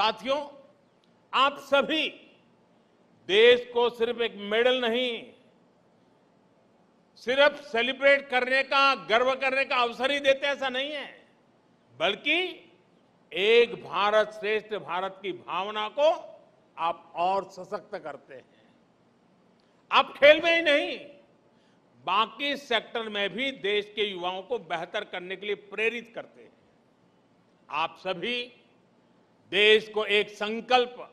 साथियों आप सभी देश को सिर्फ एक मेडल नहीं सिर्फ सेलिब्रेट करने का गर्व करने का अवसर ही देते ऐसा नहीं है बल्कि एक भारत श्रेष्ठ भारत की भावना को आप और सशक्त करते हैं आप खेल में ही नहीं बाकी सेक्टर में भी देश के युवाओं को बेहतर करने के लिए प्रेरित करते हैं आप सभी देश को एक संकल्प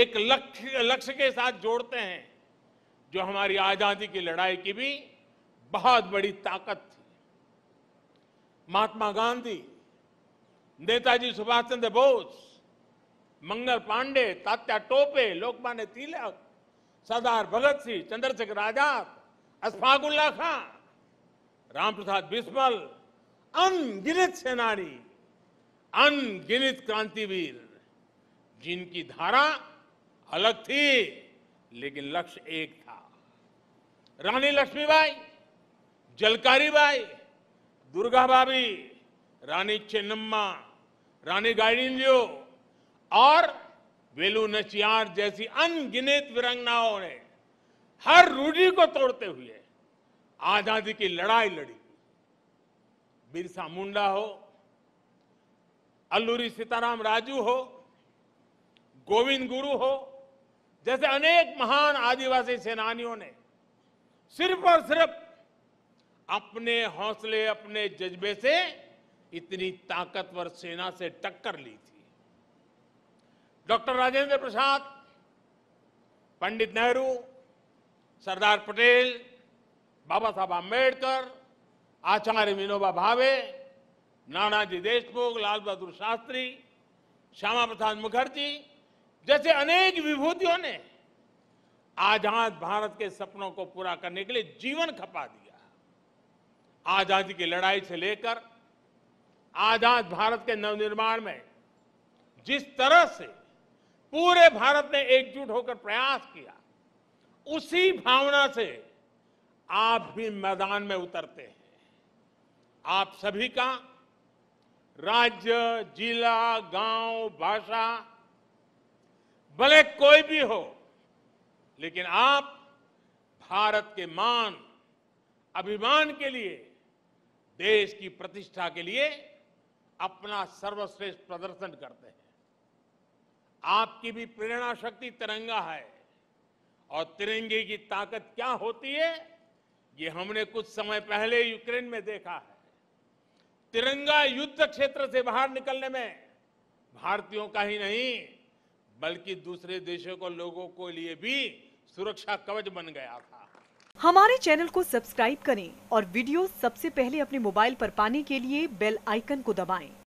एक लक्ष्य लक्ष्य के साथ जोड़ते हैं जो हमारी आजादी की लड़ाई की भी बहुत बड़ी ताकत थी महात्मा गांधी नेताजी सुभाष चंद्र बोस मंगल पांडे तात्या टोपे लोकमान्य तिलक सरदार भगत सिंह चंद्रशेखर आजाद अशफाकुल्ला खान खां राम प्रसाद बिस्मल अनगिनत सेनानी अनगिनित क्रांतिवीर जिनकी धारा अलग थी लेकिन लक्ष्य एक था रानी लक्ष्मीबाई जलकारी बाई दुर्गा भाभी रानी चेन्नम्मा रानी गाइडिलियो और वेलू नचियार जैसी अनगिनित विरंगनाओं ने हर रूढ़ी को तोड़ते हुए आजादी की लड़ाई लड़ी बिरसा मुंडा हो अल्लूरी सीताराम राजू हो गोविंद गुरु हो जैसे अनेक महान आदिवासी सेनानियों ने सिर्फ और सिर्फ अपने हौसले अपने जज्बे से इतनी ताकतवर सेना से टक्कर ली थी डॉक्टर राजेंद्र प्रसाद पंडित नेहरू सरदार पटेल बाबा साहब आंबेडकर आचार्य विनोबा भावे नानाजी देशमुख लाल बहादुर शास्त्री श्यामा प्रसाद मुखर्जी जैसे अनेक विभूतियों ने आजाद भारत के सपनों को पूरा करने के लिए जीवन खपा दिया आजादी की लड़ाई से लेकर आजाद भारत के नवनिर्माण में जिस तरह से पूरे भारत ने एकजुट होकर प्रयास किया उसी भावना से आप भी मैदान में उतरते हैं आप सभी का राज्य जिला गांव भाषा भले कोई भी हो लेकिन आप भारत के मान अभिमान के लिए देश की प्रतिष्ठा के लिए अपना सर्वश्रेष्ठ प्रदर्शन करते हैं आपकी भी प्रेरणा शक्ति तिरंगा है और तिरंगे की ताकत क्या होती है ये हमने कुछ समय पहले यूक्रेन में देखा है तिरंगा युद्ध क्षेत्र से बाहर निकलने में भारतीयों का ही नहीं बल्कि दूसरे देशों को लोगों के लिए भी सुरक्षा कवच बन गया था हमारे चैनल को सब्सक्राइब करें और वीडियो सबसे पहले अपने मोबाइल पर पाने के लिए बेल आइकन को दबाएं।